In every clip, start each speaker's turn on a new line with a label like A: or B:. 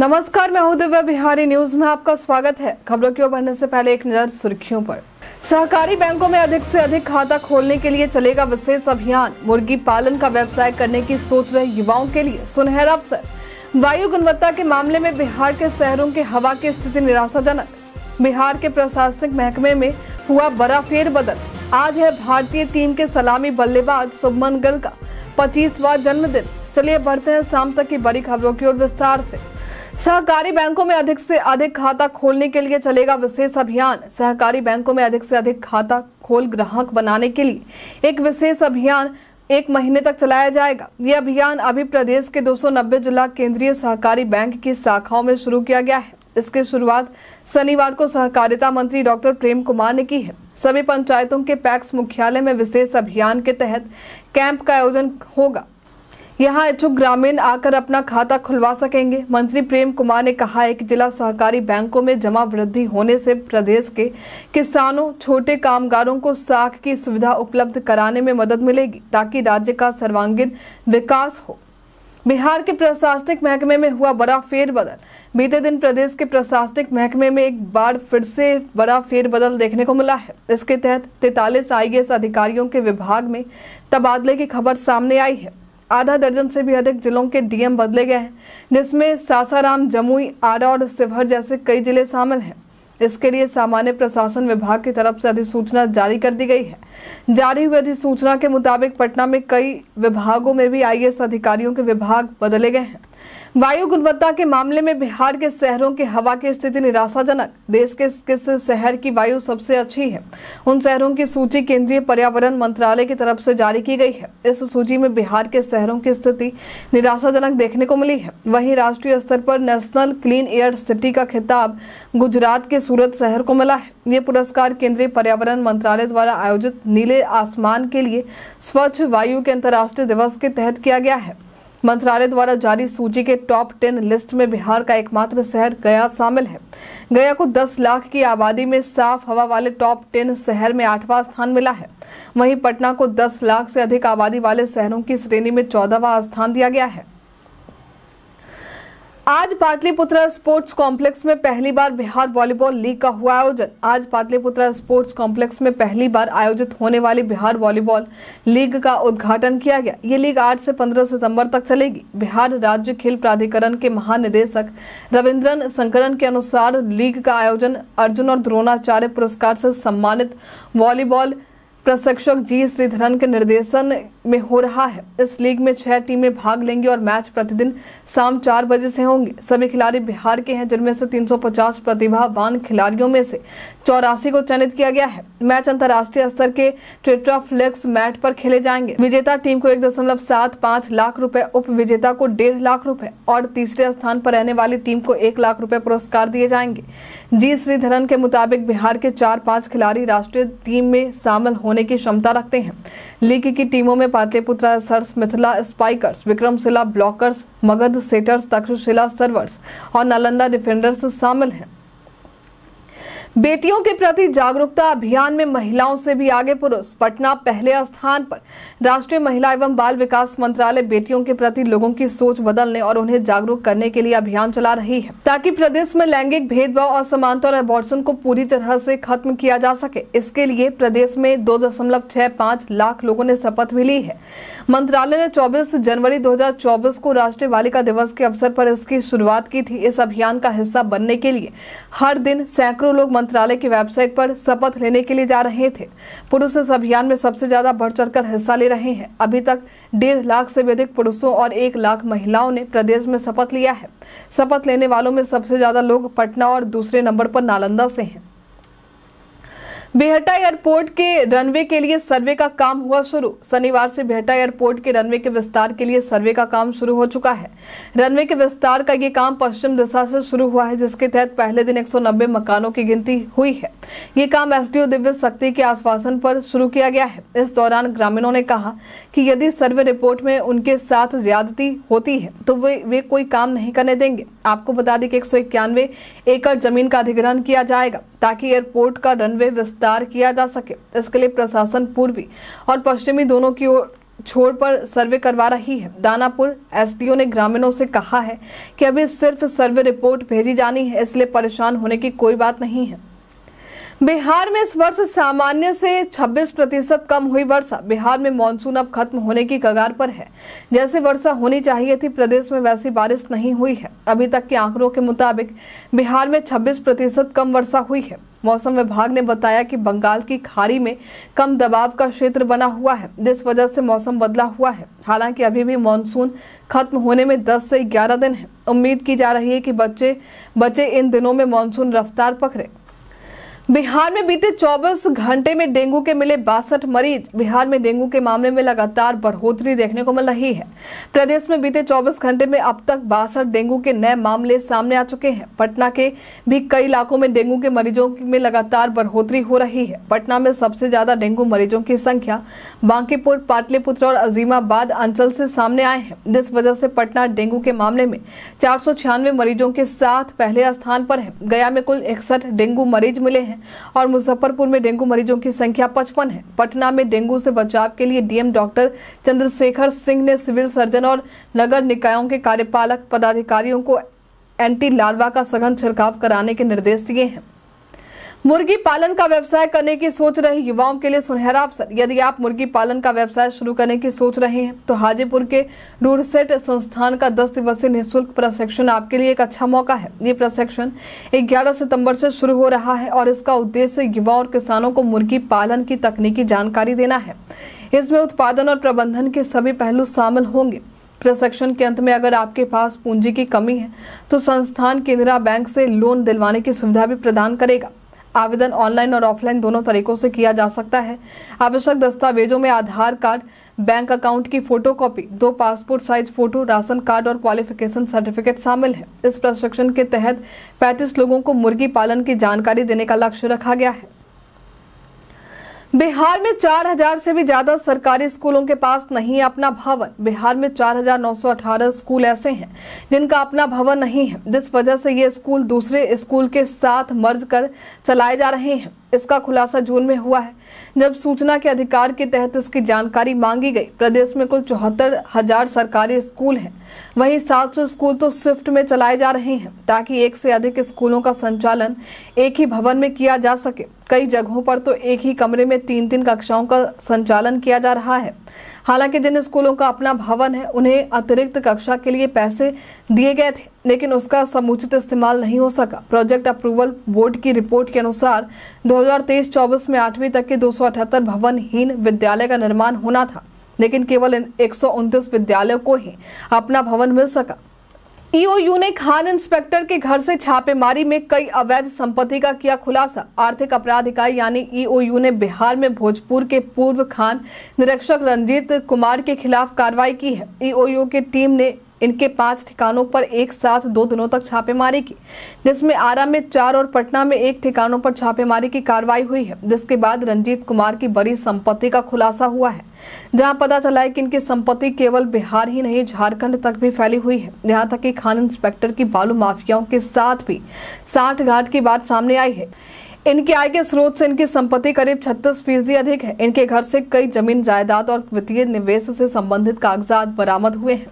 A: नमस्कार मैं हूं दिव्या बिहारी न्यूज में आपका स्वागत है खबरों की ओर बढ़ने से पहले एक नजर सुर्खियों पर सहकारी बैंकों में अधिक से अधिक खाता खोलने के लिए चलेगा विशेष अभियान मुर्गी पालन का व्यवसाय करने की सोच रहे युवाओं के लिए सुनहरा अवसर वायु गुणवत्ता के मामले में बिहार के शहरों के हवा की स्थिति निराशाजनक बिहार के प्रशासनिक महकमे में हुआ बड़ा फेरबदल आज है भारतीय टीम के सलामी बल्लेबाज सुभमन गल का पच्चीसवा जन्मदिन चलिए बढ़ते हैं शाम तक की बड़ी खबरों की ओर विस्तार ऐसी सहकारी बैंकों में अधिक से अधिक खाता खोलने के लिए चलेगा विशेष अभियान सहकारी बैंकों में अधिक से अधिक खाता खोल ग्राहक बनाने के लिए एक विशेष अभियान एक महीने तक चलाया जाएगा ये अभियान अभी प्रदेश के 290 जिला केंद्रीय सहकारी बैंक की शाखाओं में शुरू किया गया है इसकी शुरुआत शनिवार को सहकारिता मंत्री डॉक्टर प्रेम कुमार ने की है सभी पंचायतों के पैक्स मुख्यालय में विशेष अभियान के तहत कैंप का आयोजन होगा यहाँ इच्छुक ग्रामीण आकर अपना खाता खुलवा सकेंगे मंत्री प्रेम कुमार ने कहा है कि जिला सहकारी बैंकों में जमा वृद्धि होने से प्रदेश के किसानों छोटे कामगारों को साख की सुविधा उपलब्ध कराने में मदद मिलेगी ताकि राज्य का सर्वांगीण विकास हो बिहार के प्रशासनिक महकमे में हुआ बड़ा फेरबदल बीते दिन प्रदेश के प्रशासनिक महकमे में एक बार फिर से बड़ा फेरबदल देखने को मिला है इसके तहत तैतालीस आईएएस अधिकारियों के विभाग में तबादले की खबर सामने आई है आधा दर्जन से भी अधिक जिलों के डीएम बदले गए हैं जिसमें सासाराम जमुई आरा और शिवहर जैसे कई जिले शामिल हैं इसके लिए सामान्य प्रशासन विभाग की तरफ से अधिसूचना जारी कर दी गई है जारी हुई अधिसूचना के मुताबिक पटना में कई विभागों में भी आईएएस अधिकारियों के विभाग बदले गए हैं वायु गुणवत्ता के मामले में बिहार के शहरों की हवा की स्थिति निराशाजनक देश के किस शहर की वायु सबसे अच्छी है उन शहरों की सूची केंद्रीय पर्यावरण मंत्रालय की तरफ से जारी की गई है इस सूची में बिहार के शहरों की स्थिति निराशाजनक देखने को मिली है वहीं राष्ट्रीय स्तर पर नेशनल क्लीन एयर सिटी का खिताब गुजरात के सूरत शहर को मिला है ये पुरस्कार केंद्रीय पर्यावरण मंत्रालय द्वारा आयोजित नीले आसमान के लिए स्वच्छ वायु के अंतर्राष्ट्रीय दिवस के तहत किया गया है मंत्रालय द्वारा जारी सूची के टॉप टेन लिस्ट में बिहार का एकमात्र शहर गया शामिल है गया को 10 लाख की आबादी में साफ हवा वाले टॉप टेन शहर में आठवां स्थान मिला है वहीं पटना को 10 लाख से अधिक आबादी वाले शहरों की श्रेणी में चौदहवा स्थान दिया गया है आज पाटलिपुत्र स्पोर्ट्स कॉम्प्लेक्स में पहली बार बिहार वॉलीबॉल लीग का हुआ आयोजन आज पाटलिपुत्र स्पोर्ट्स कॉम्प्लेक्स में पहली बार आयोजित होने वाली बिहार वॉलीबॉल लीग का उद्घाटन किया गया ये लीग 8 से 15 सितंबर तक चलेगी बिहार राज्य खेल प्राधिकरण के महानिदेशक रविंद्रन संकरण के अनुसार लीग का आयोजन अर्जुन और द्रोणाचार्य पुरस्कार से सम्मानित वॉलीबॉल प्रशिक्षक जी श्रीधरन के निर्देशन में हो रहा है इस लीग में छह टीमें भाग लेंगी और मैच प्रतिदिन शाम चार बजे से होंगे सभी खिलाड़ी बिहार के हैं जिनमें से 350 प्रतिभावान खिलाड़ियों में से चौरासी को चयनित किया गया है मैच अंतर्राष्ट्रीय स्तर के ट्रेट्राफ्लेक्स मैट पर खेले जाएंगे विजेता टीम को एक दशमलव सात पाँच लाख रूपए उप विजेता को डेढ़ लाख रूपए और तीसरे स्थान पर रहने वाली टीम को एक लाख रूपए पुरस्कार दिए जाएंगे जी श्रीधरन के मुताबिक बिहार के चार पाँच खिलाड़ी राष्ट्रीय टीम में शामिल होने करने की क्षमता रखते हैं लीग की टीमों में पाटलिपुत्रा सर्स Mithila spikers Vikramshila blockers Magadh setters Takshashila servers और नालंदा डिफेंडर्स शामिल हैं बेटियों के प्रति जागरूकता अभियान में महिलाओं से भी आगे पुरुष पटना पहले स्थान पर राष्ट्रीय महिला एवं बाल विकास मंत्रालय बेटियों के प्रति लोगों की सोच बदलने और उन्हें जागरूक करने के लिए अभियान चला रही है ताकि प्रदेश में लैंगिक भेदभाव समानता और अबॉर्शन को पूरी तरह से खत्म किया जा सके इसके लिए प्रदेश में दो लाख लोगों ने शपथ भी ली है मंत्रालय ने चौबीस जनवरी दो को राष्ट्रीय बालिका दिवस के अवसर पर इसकी शुरुआत की थी इस अभियान का हिस्सा बनने के लिए हर दिन सैकड़ों लोग मंत्रालय की वेबसाइट पर शपथ लेने के लिए जा रहे थे पुरुष इस अभियान में सबसे ज्यादा बढ़ चढ़कर हिस्सा ले रहे हैं अभी तक डेढ़ लाख से भी अधिक पुरुषों और एक लाख महिलाओं ने प्रदेश में शपथ लिया है शपथ लेने वालों में सबसे ज्यादा लोग पटना और दूसरे नंबर पर नालंदा से हैं बेहटा एयरपोर्ट के रनवे के लिए सर्वे का काम हुआ शुरू शनिवार से बेहटा एयरपोर्ट के रनवे के विस्तार के लिए सर्वे का काम शुरू हो चुका है रनवे के विस्तार का ये काम पश्चिम दिशा से शुरू हुआ है जिसके तहत पहले दिन 190 मकानों की गिनती हुई है ये काम एसडीओ दिव्य शक्ति के आश्वासन पर शुरू किया गया है इस दौरान ग्रामीणों ने कहा की यदि सर्वे रिपोर्ट में उनके साथ ज्यादती होती है तो वे वे कोई काम नहीं करने देंगे आपको बता दें कि एक एकड़ जमीन का अधिग्रहण किया जाएगा ताकि एयरपोर्ट का रनवे विस्तार किया जा सके इसके लिए प्रशासन पूर्वी और पश्चिमी दोनों की ओर छोर पर सर्वे करवा रही है दानापुर एसडीओ ने ग्रामीणों से कहा है कि अभी सिर्फ सर्वे रिपोर्ट भेजी जानी है इसलिए परेशान होने की कोई बात नहीं है बिहार में इस वर्ष सामान्य से 26 प्रतिशत कम हुई वर्षा बिहार में मानसून अब खत्म होने की कगार पर है जैसे वर्षा होनी चाहिए थी प्रदेश में वैसी बारिश नहीं हुई है अभी तक के आंकड़ों के मुताबिक बिहार में 26 प्रतिशत कम वर्षा हुई है मौसम विभाग ने बताया कि बंगाल की खाड़ी में कम दबाव का क्षेत्र बना हुआ है जिस वजह से मौसम बदला हुआ है हालांकि अभी भी मानसून खत्म होने में 10 से 11 दिन है उम्मीद की जा रही है कि बच्चे बच्चे इन दिनों में मानसून रफ्तार पकड़े बिहार में बीते 24 घंटे में डेंगू के मिले बासठ मरीज बिहार में डेंगू के मामले में लगातार बढ़ोतरी देखने को मिल रही है प्रदेश में बीते 24 घंटे में अब तक बासठ डेंगू के नए मामले सामने आ चुके हैं पटना के भी कई इलाकों में डेंगू के मरीजों में लगातार बढ़ोतरी हो रही है पटना में सबसे ज्यादा डेंगू मरीजों की संख्या बांकीपुर पाटलिपुत्र और अजीमाबाद अंचल से सामने आए हैं जिस वजह से पटना डेंगू के मामले में चार मरीजों के साथ पहले स्थान पर है गया में कुल इकसठ डेंगू मरीज मिले हैं हैं और मुजफ्फरपुर में डेंगू मरीजों की संख्या पचपन है पटना में डेंगू से बचाव के लिए डीएम डॉक्टर चंद्रशेखर सिंह ने सिविल सर्जन और नगर निकायों के कार्यपालक पदाधिकारियों को एंटी लार्वा का सघन छिड़काव कराने के निर्देश दिए हैं मुर्गी पालन का व्यवसाय करने की सोच रहे युवाओं के लिए सुनहरा अवसर यदि आप मुर्गी पालन का व्यवसाय शुरू करने की सोच रहे हैं तो हाजीपुर के रूरसेट संस्थान का 10 दिवसीय निःशुल्क प्रशिक्षण आपके लिए एक अच्छा मौका है ये प्रशिक्षण 11 सितंबर से शुरू हो रहा है और इसका उद्देश्य युवाओं और किसानों को मुर्गी पालन की तकनीकी जानकारी देना है इसमें उत्पादन और प्रबंधन के सभी पहलू शामिल होंगे प्रशिक्षण के अंत में अगर आपके पास पूंजी की कमी है तो संस्थान केनरा बैंक से लोन दिलवाने की सुविधा भी प्रदान करेगा आवेदन ऑनलाइन और ऑफलाइन दोनों तरीकों से किया जा सकता है आवश्यक दस्तावेजों में आधार कार्ड बैंक अकाउंट की फोटोकॉपी, दो passport size photo ration card और क्वालिफिकेशन सर्टिफिकेट शामिल है इस प्रशिक्षण के तहत 35 लोगों को मुर्गी पालन की जानकारी देने का लक्ष्य रखा गया है बिहार में 4000 से भी ज्यादा सरकारी स्कूलों के पास नहीं अपना भवन बिहार में 4918 स्कूल ऐसे हैं जिनका अपना भवन नहीं है जिस वजह से ये स्कूल दूसरे स्कूल के साथ मर्ज कर चलाए जा रहे हैं इसका खुलासा जून में हुआ है जब सूचना के अधिकार के तहत इसकी जानकारी मांगी गई प्रदेश में कुल चौहत्तर हजार सरकारी स्कूल हैं वहीं 700 स्कूल तो स्विफ्ट में चलाए जा रहे हैं ताकि एक से अधिक स्कूलों का संचालन एक ही भवन में किया जा सके कई जगहों पर तो एक ही कमरे में तीन तीन कक्षाओं का संचालन किया जा रहा है हालांकि जिन स्कूलों का अपना भवन है उन्हें अतिरिक्त कक्षा के लिए पैसे दिए गए थे लेकिन उसका समुचित इस्तेमाल नहीं हो सका प्रोजेक्ट अप्रूवल बोर्ड की रिपोर्ट के अनुसार 2023-24 में आठवीं तक के 278 भवनहीन विद्यालय का निर्माण होना था लेकिन केवल एक विद्यालयों को ही अपना भवन मिल सका ईओयू ने खान इंस्पेक्टर के घर से छापेमारी में कई अवैध संपत्ति का किया खुलासा आर्थिक अपराध इकाई यानी ईओयू ने बिहार में भोजपुर के पूर्व खान निरीक्षक रंजीत कुमार के खिलाफ कार्रवाई की है ईओयू की टीम ने इनके पांच ठिकानों पर एक साथ दो दिनों तक छापेमारी की जिसमें आरा में चार और पटना में एक ठिकानों पर छापेमारी की कार्रवाई हुई है जिसके बाद रंजीत कुमार की बड़ी संपत्ति का खुलासा हुआ है जहां पता चला है कि इनकी संपत्ति केवल बिहार ही नहीं झारखंड तक भी फैली हुई है यहाँ तक कि खान इंस्पेक्टर की बालू माफियाओं के साथ भी साठ घाट की बात सामने आई है इनके आय के स्रोत से इनकी संपत्ति करीब 36 फीसदी अधिक है इनके घर से कई जमीन जायदाद और वित्तीय निवेश से संबंधित कागजात बरामद हुए हैं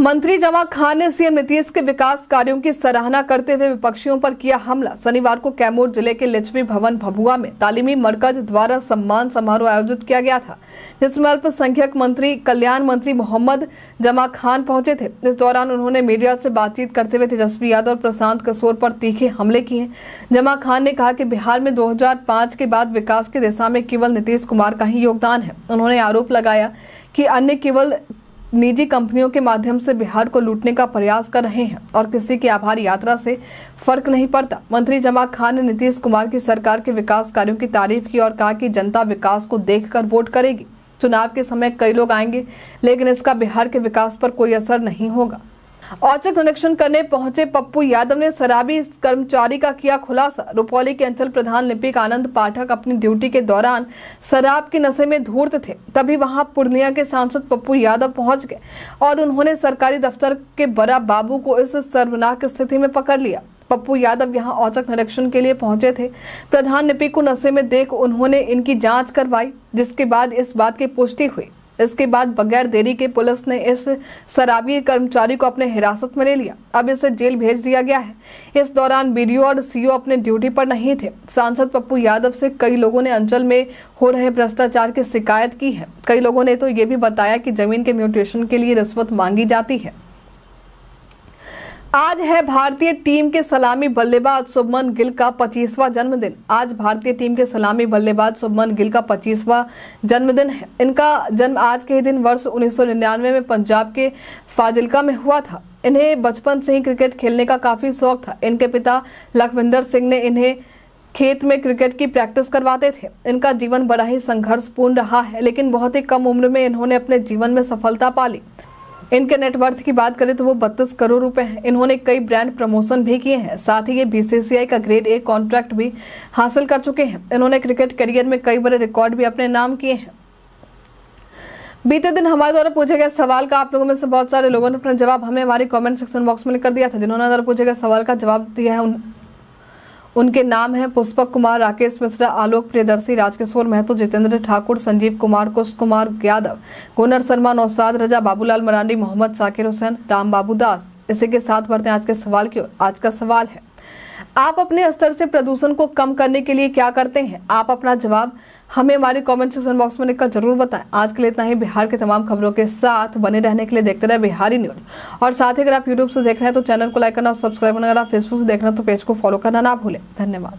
A: मंत्री जमा खान ने सीएम नीतीश के विकास कार्यों की सराहना करते हुए विपक्षियों पर किया हमला शनिवार को कैमूर जिले के लक्ष्मी भवन भभुआ में तालीमी मरकज द्वारा सम्मान समारोह आयोजित किया गया था जिसमें अल्पसंख्यक मंत्री कल्याण मंत्री मोहम्मद जमा खान पहुंचे थे इस दौरान उन्होंने मीडिया से बातचीत करते हुए तेजस्वी यादव और प्रशांत कसोर पर तीखे हमले किए जमा खान ने कहा की बिहार में दो के बाद विकास की दिशा में केवल नीतीश कुमार का ही योगदान है उन्होंने आरोप लगाया कि अन्य केवल निजी कंपनियों के माध्यम से बिहार को लूटने का प्रयास कर रहे हैं और किसी की आभार यात्रा से फर्क नहीं पड़ता मंत्री जमा खान ने नीतीश कुमार की सरकार के विकास कार्यों की तारीफ की और कहा कि जनता विकास को देखकर वोट करेगी चुनाव के समय कई लोग आएंगे लेकिन इसका बिहार के विकास पर कोई असर नहीं होगा औचक निरीक्षण करने पहुंचे पप्पू यादव ने शराबी कर्मचारी का किया खुलासा रुपौली के अंचल प्रधान लिपिक आनंद पाठक अपनी ड्यूटी के दौरान शराब के नशे में धूर्त थे तभी वहां पूर्णिया के सांसद पप्पू यादव पहुंच गए और उन्होंने सरकारी दफ्तर के बड़ा बाबू को इस सर्वनाक स्थिति में पकड़ लिया पप्पू यादव यहां औचक निरीक्षण के लिए पहुंचे थे प्रधान लिपिक को नशे में देख उन्होंने इनकी जांच करवाई जिसके बाद इस बात की पुष्टि हुई इसके बाद बगैर देरी के पुलिस ने इस शराबी कर्मचारी को अपने हिरासत में ले लिया अब इसे जेल भेज दिया गया है इस दौरान बीडीओ और सीओ अपने ड्यूटी पर नहीं थे सांसद पप्पू यादव से कई लोगों ने अंचल में हो रहे भ्रष्टाचार की शिकायत की है कई लोगों ने तो ये भी बताया कि जमीन के म्यूटेशन के लिए रिश्वत मांगी जाती है आज है भारतीय टीम के सलामी बल्लेबाज सुभमन गिल का पच्चीसवा जन्मदिन आज भारतीय टीम के सलामी बल्लेबाज सुभमन गिल का पच्चीसवा जन्मदिन है इनका जन्म आज के ही दिन वर्ष 1999 में पंजाब के फाजिलका में हुआ था इन्हें बचपन से ही क्रिकेट खेलने का काफ़ी शौक था इनके पिता लखविंदर सिंह ने इन्हें खेत में क्रिकेट की प्रैक्टिस करवाते थे इनका जीवन बड़ा ही संघर्षपूर्ण रहा है लेकिन बहुत ही कम उम्र में इन्होंने अपने जीवन में सफलता पा ली इनके नेटवर्थ की बात करें तो वो बत्तीस करोड़ रुपए हैं इन्होंने कई ब्रांड प्रमोशन भी किए हैं साथ ही ये बीसीसीआई का ग्रेड ए कॉन्ट्रैक्ट भी हासिल कर चुके हैं इन्होंने क्रिकेट करियर में कई बड़े रिकॉर्ड भी अपने नाम किए हैं बीते दिन हमारे द्वारा पूछे गए सवाल का आप लोगों में से बहुत सारे लोगों ने अपना जवाब हमें हमारे कमेंट सेक्शन बॉक्स में लिख दिया था जिन्होंने द्वारा पूछे गए सवाल का जवाब दिया है उनके नाम हैं पुष्पक कुमार राकेश मिश्रा आलोक प्रियदर्शी राजकिशोर महतो जितेंद्र ठाकुर संजीव कुमार कुश कुमार यादव गुनर शर्मा नौसाद रजा बाबूलाल मरांडी मोहम्मद साकिर हुसैन राम बाबू दास इसी के साथ बढ़ते हैं आज के सवाल की ओर आज का सवाल है आप अपने स्तर से प्रदूषण को कम करने के लिए क्या करते हैं आप अपना जवाब हमें हमारे कमेंट सेक्शन बॉक्स में लिखकर जरूर बताएं आज के लिए इतना ही बिहार के तमाम खबरों के साथ बने रहने के लिए देखते रहे बिहारी न्यूज और साथ ही अगर आप यूट्यूब से देख रहे हैं तो चैनल को लाइक करना और सब्सक्राइब करना फेसबुक से देख रहे हैं तो पेज को फॉलो करना ना भूलें धन्यवाद